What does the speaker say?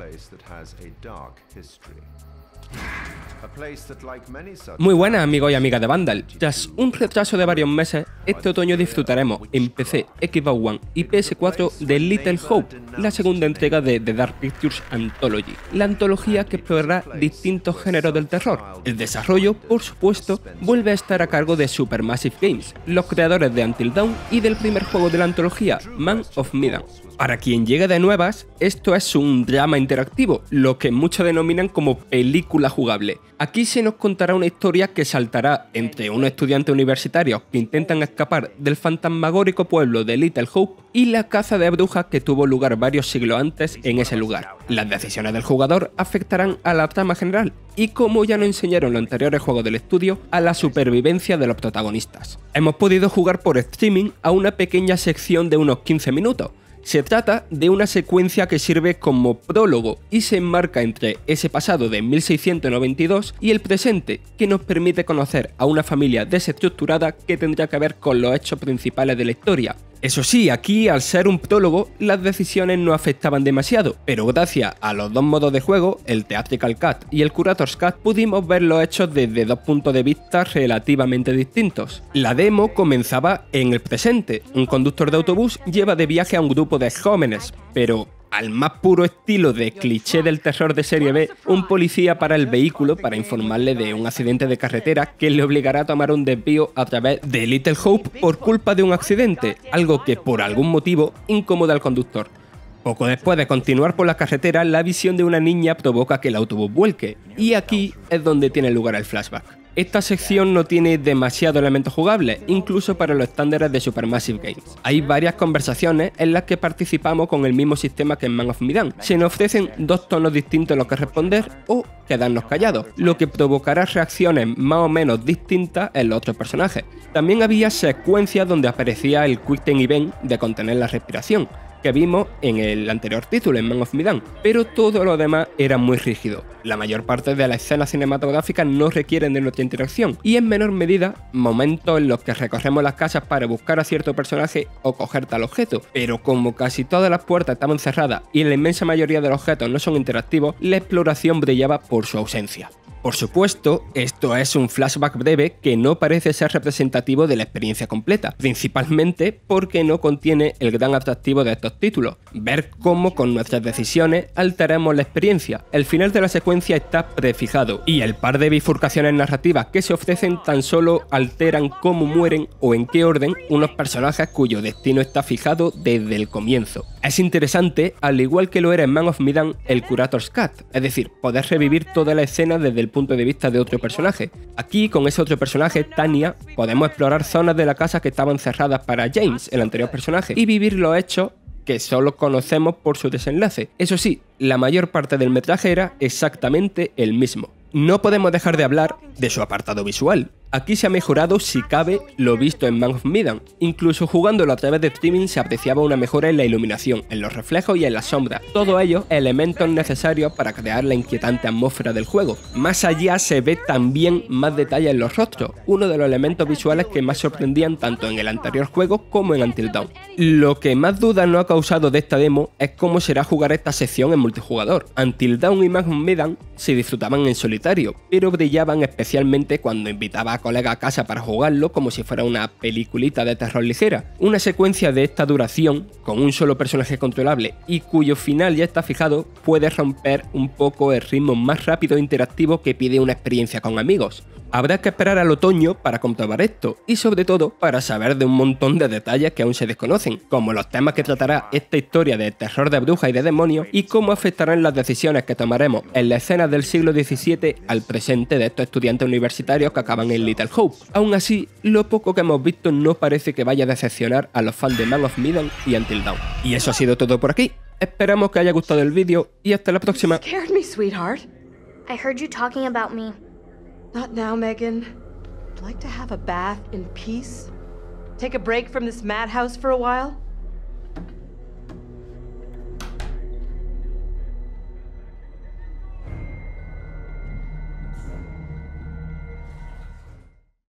place that has a dark history. Muy buenas amigo y amiga de Vandal. Tras un retraso de varios meses, este otoño disfrutaremos en PC, Xbox One y PS4 de Little Hope, la segunda entrega de The Dark Pictures Anthology, la antología que explorará distintos géneros del terror. El desarrollo, por supuesto, vuelve a estar a cargo de Supermassive Games, los creadores de Until Dawn y del primer juego de la antología, Man of Medan. Para quien llegue de nuevas, esto es un drama interactivo, lo que muchos denominan como película jugable. Aquí se nos contará una historia que saltará entre unos estudiantes universitarios que intentan escapar del fantasmagórico pueblo de Little Hope y la caza de brujas que tuvo lugar varios siglos antes en ese lugar. Las decisiones del jugador afectarán a la trama general y, como ya nos enseñaron los anteriores juegos del estudio, a la supervivencia de los protagonistas. Hemos podido jugar por streaming a una pequeña sección de unos 15 minutos, se trata de una secuencia que sirve como prólogo y se enmarca entre ese pasado de 1692 y el presente, que nos permite conocer a una familia desestructurada que tendría que ver con los hechos principales de la historia, eso sí, aquí al ser un ptólogo las decisiones no afectaban demasiado, pero gracias a los dos modos de juego, el Theatrical Cut y el Curator's Cut, pudimos ver los hechos desde dos puntos de vista relativamente distintos. La demo comenzaba en el presente, un conductor de autobús lleva de viaje a un grupo de jóvenes, pero al más puro estilo de cliché del terror de serie B, un policía para el vehículo para informarle de un accidente de carretera que le obligará a tomar un desvío a través de Little Hope por culpa de un accidente, algo que por algún motivo incomoda al conductor. Poco después de continuar por la carretera, la visión de una niña provoca que el autobús vuelque, y aquí es donde tiene lugar el flashback. Esta sección no tiene demasiado elementos jugables, incluso para los estándares de Supermassive Games. Hay varias conversaciones en las que participamos con el mismo sistema que en Man of Medan. Se nos ofrecen dos tonos distintos en los que responder o quedarnos callados, lo que provocará reacciones más o menos distintas en los otros personajes. También había secuencias donde aparecía el Quick Time Event de contener la respiración, que vimos en el anterior título, en Man of Medan, pero todo lo demás era muy rígido. La mayor parte de las escenas cinematográficas no requieren de nuestra interacción y en menor medida momentos en los que recorremos las casas para buscar a cierto personaje o coger tal objeto, pero como casi todas las puertas estaban cerradas y la inmensa mayoría de los objetos no son interactivos, la exploración brillaba por su ausencia. Por supuesto, esto es un flashback breve que no parece ser representativo de la experiencia completa, principalmente porque no contiene el gran atractivo de estos títulos, ver cómo con nuestras decisiones alteramos la experiencia. El final de la secuencia está prefijado y el par de bifurcaciones narrativas que se ofrecen tan solo alteran cómo mueren o en qué orden unos personajes cuyo destino está fijado desde el comienzo. Es interesante, al igual que lo era en Man of Midan, el Curator's Cut, es decir, poder revivir toda la escena desde el punto de vista de otro personaje. Aquí, con ese otro personaje, Tania, podemos explorar zonas de la casa que estaban cerradas para James, el anterior personaje, y vivir los hechos que solo conocemos por su desenlace. Eso sí, la mayor parte del metraje era exactamente el mismo. No podemos dejar de hablar de su apartado visual, Aquí se ha mejorado, si cabe, lo visto en Man of Medan. Incluso jugándolo a través de streaming se apreciaba una mejora en la iluminación, en los reflejos y en la sombra. todo ello elementos necesarios para crear la inquietante atmósfera del juego. Más allá se ve también más detalle en los rostros, uno de los elementos visuales que más sorprendían tanto en el anterior juego como en Until Dawn. Lo que más dudas no ha causado de esta demo es cómo será jugar esta sección en multijugador. Until Dawn y Man of Medan se disfrutaban en solitario, pero brillaban especialmente cuando invitaba a colega a casa para jugarlo como si fuera una peliculita de terror ligera. Una secuencia de esta duración, con un solo personaje controlable y cuyo final ya está fijado, puede romper un poco el ritmo más rápido e interactivo que pide una experiencia con amigos. Habrá que esperar al otoño para comprobar esto y sobre todo para saber de un montón de detalles que aún se desconocen, como los temas que tratará esta historia de terror de bruja y de demonio y cómo afectarán las decisiones que tomaremos en la escena del siglo XVII al presente de estos estudiantes universitarios que acaban en Little Hope. Aún así, lo poco que hemos visto no parece que vaya a decepcionar a los fans de Man of Medan y Until Dawn. Y eso ha sido todo por aquí. Esperamos que haya gustado el vídeo y hasta la próxima. Not now, Megan. I'd like to have a bath in peace. Take a break from this madhouse for a while.